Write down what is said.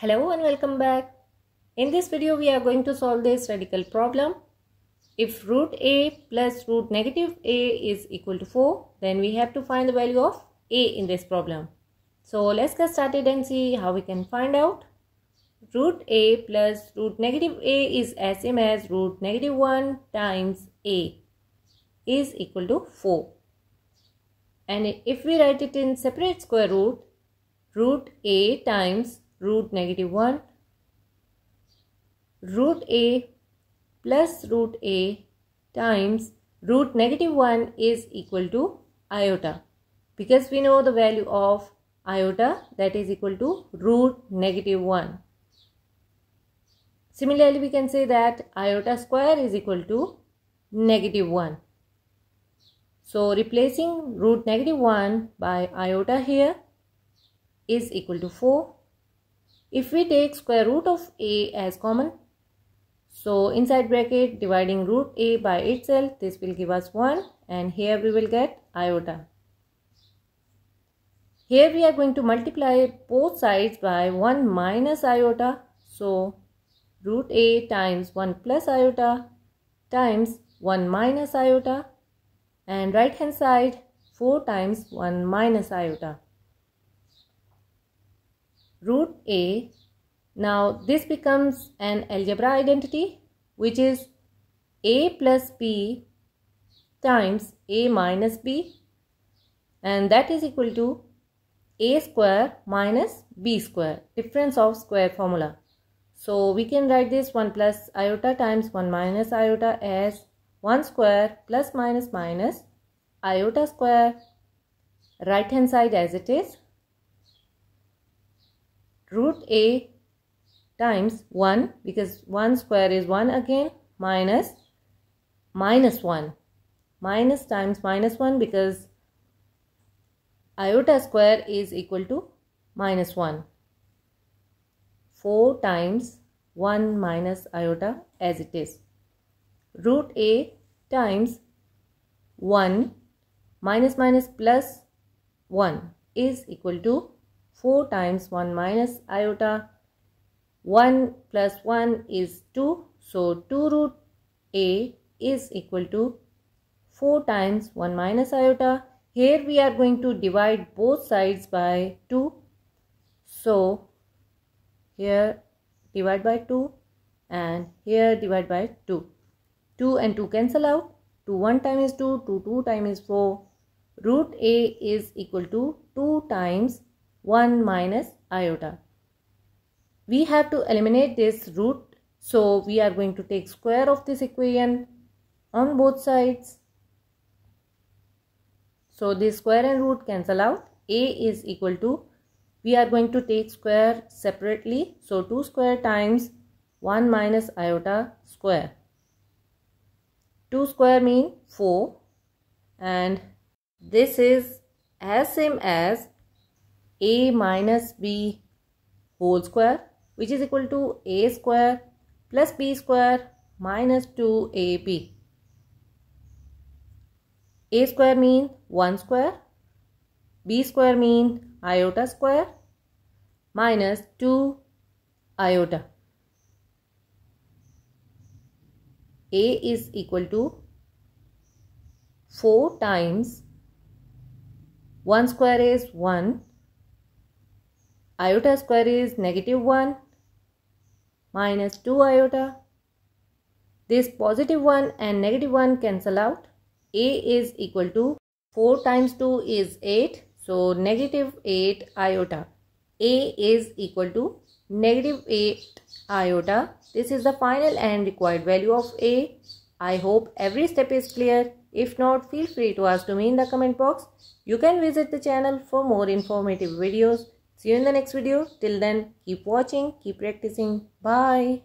Hello and welcome back. In this video we are going to solve this radical problem. If root a plus root negative a is equal to 4 then we have to find the value of a in this problem. So let's get started and see how we can find out. Root a plus root negative a is as same as root negative 1 times a is equal to 4. And if we write it in separate square root, root a times root negative 1 root a plus root a times root negative 1 is equal to iota because we know the value of iota that is equal to root negative 1. Similarly, we can say that iota square is equal to negative 1. So, replacing root negative 1 by iota here is equal to 4 if we take square root of a as common, so inside bracket dividing root a by itself, this will give us 1 and here we will get iota. Here we are going to multiply both sides by 1 minus iota. So root a times 1 plus iota times 1 minus iota and right hand side 4 times 1 minus iota root a. Now this becomes an algebra identity which is a plus b times a minus b and that is equal to a square minus b square difference of square formula. So we can write this 1 plus iota times 1 minus iota as 1 square plus minus minus iota square right hand side as it is root a times 1 because 1 square is 1 again minus minus 1 minus times minus 1 because iota square is equal to minus 1 4 times 1 minus iota as it is root a times 1 minus minus plus 1 is equal to 4 times 1 minus iota. 1 plus 1 is 2. So 2 root a is equal to 4 times 1 minus iota. Here we are going to divide both sides by 2. So here divide by 2 and here divide by 2. 2 and 2 cancel out. 2 1 time is 2, 2 2 time is 4. Root a is equal to 2 times 1 minus iota. We have to eliminate this root. So we are going to take square of this equation on both sides. So the square and root cancel out. A is equal to, we are going to take square separately. So 2 square times 1 minus iota square. 2 square mean 4 and this is as same as a minus b whole square which is equal to a square plus b square minus 2ab. a square mean 1 square, b square mean iota square minus 2 iota. a is equal to 4 times 1 square is 1 iota square is negative 1 minus 2 iota. This positive 1 and negative 1 cancel out. A is equal to 4 times 2 is 8. So negative 8 iota. A is equal to negative 8 iota. This is the final and required value of A. I hope every step is clear. If not, feel free to ask to me in the comment box. You can visit the channel for more informative videos. See you in the next video. Till then, keep watching, keep practicing. Bye.